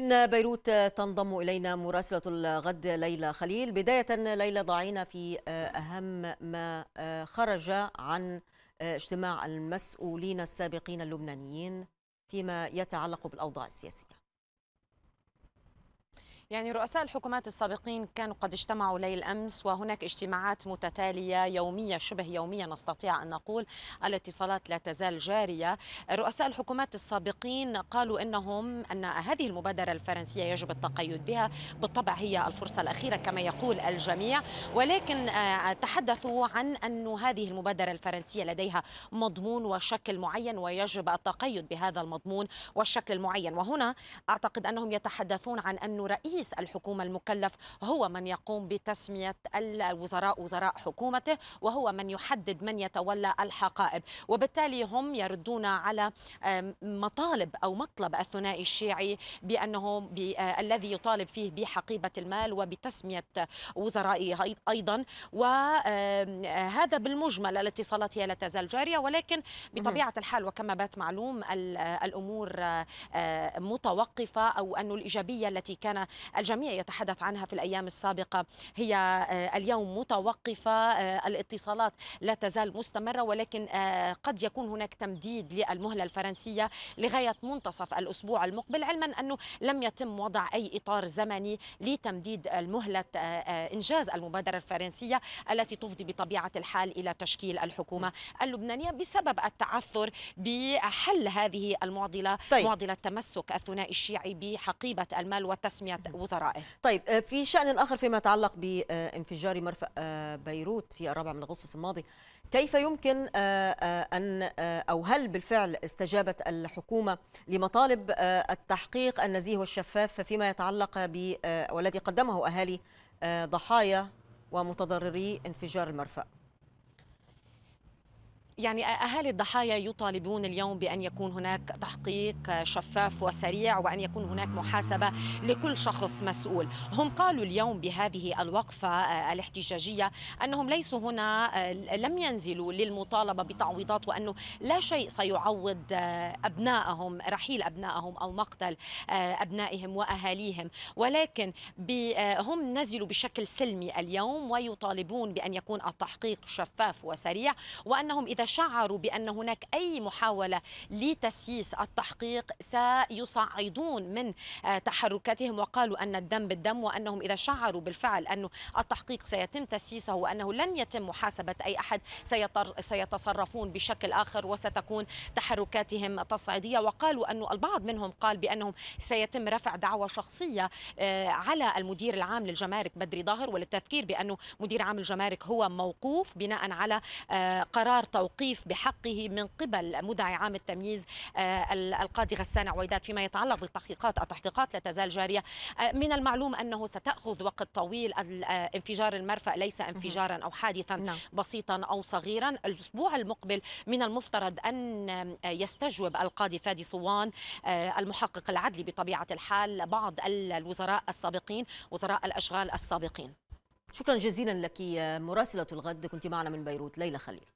من بيروت تنضم إلينا مراسلة الغد ليلى خليل بداية ليلى ضعينا في أهم ما آه، خرج عن آه، اجتماع المسؤولين السابقين اللبنانيين فيما يتعلق بالأوضاع السياسية يعني رؤساء الحكومات السابقين كانوا قد اجتمعوا ليل امس وهناك اجتماعات متتاليه يوميه شبه يوميه نستطيع ان نقول الاتصالات لا تزال جاريه رؤساء الحكومات السابقين قالوا انهم ان هذه المبادره الفرنسيه يجب التقيد بها بالطبع هي الفرصه الاخيره كما يقول الجميع ولكن آه، تحدثوا عن ان هذه المبادره الفرنسيه لديها مضمون وشكل معين ويجب التقيد بهذا المضمون والشكل المعين وهنا اعتقد انهم يتحدثون عن انه رئيس رئيس الحكومة المكلف هو من يقوم بتسمية الوزراء وزراء حكومته وهو من يحدد من يتولى الحقائب وبالتالي هم يردون على مطالب أو مطلب الثنائي الشيعي بأنه آه، الذي يطالب فيه بحقيبة المال وبتسمية وزرائه أيضا وهذا بالمجمل الاتصالات هي لا تزال جارية ولكن بطبيعة نعم. الحال وكما بات معلوم الأمور آه، متوقفة أو أن الإيجابية التي كان الجميع يتحدث عنها في الأيام السابقة هي آه، اليوم متوقفة آه، الاتصالات لا تزال مستمرة ولكن آه، قد يكون هناك تمديد للمهلة الفرنسية لغاية منتصف الأسبوع المقبل علما أنه لم يتم وضع أي إطار زمني لتمديد المهلة إنجاز المبادرة الفرنسية التي تفضي بطبيعة الحال إلى تشكيل الحكومة اللبنانية بسبب التعثر بحل هذه المعضلة طيب. معضلة تمسك الثنائي الشيعي بحقيبة المال وتسمية وزرائه طيب آه، في شأن آخر فيما يتعلق بانفجار مرفأ آه، بيروت في الرابع من أغسطس الماضي كيف يمكن آه، أن أو هل بالفعل استجابت الحكومة لمطالب التحقيق النزيه والشفاف فيما يتعلق ب والذي قدمه أهالي ضحايا ومتضرري انفجار المرفأ؟ يعني أهالي الضحايا يطالبون اليوم بأن يكون هناك تحقيق شفاف وسريع وأن يكون هناك محاسبة لكل شخص مسؤول هم قالوا اليوم بهذه الوقفة الاحتجاجية أنهم ليسوا هنا لم ينزلوا للمطالبة بتعويضات وأنه لا شيء سيعوض أبنائهم رحيل أبنائهم أو مقتل أبنائهم وأهاليهم ولكن هم نزلوا بشكل سلمي اليوم ويطالبون بأن يكون التحقيق شفاف وسريع وأنهم إذا شعروا بأن هناك أي محاولة لتسييس التحقيق سيصعدون من آه، تحركاتهم وقالوا أن الدم بالدم وأنهم إذا شعروا بالفعل أن التحقيق سيتم تسييسه وأنه لن يتم محاسبة أي أحد سيتصرفون بشكل آخر وستكون تحركاتهم تصعيدية وقالوا أن البعض منهم قال بأنهم سيتم رفع دعوة شخصية آه، على المدير العام للجمارك بدري ظاهر وللتذكير بأنه مدير عام الجمارك هو موقوف بناء على آه، قرار توقيع توقيف بحقه من قبل مدعي عام التمييز آه، القاضي غسان عويدات فيما يتعلق بالتحقيقات التحقيقات لا تزال جارية آه، من المعلوم أنه ستأخذ وقت طويل آه، انفجار المرفأ ليس انفجارا أو حادثا نعم. بسيطا أو صغيرا الأسبوع المقبل من المفترض أن يستجوب القاضي فادي صوان المحقق العدلي بطبيعة الحال بعض الوزراء السابقين وزراء الأشغال السابقين شكرا جزيلا لك مراسلة الغد كنت معنا من بيروت ليلى خليل